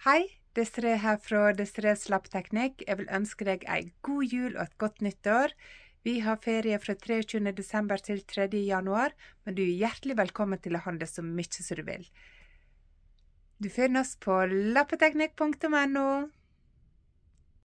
Hei, Desiree her fra Desirees Lappteknikk. Jeg vil ønske deg ei god jul og et godt nytt år. Vi har ferie fra 23. desember til 3. januar, men du er hjertelig velkommen til å handle så mye som du vil. Du finner oss på lappeteknikk.no.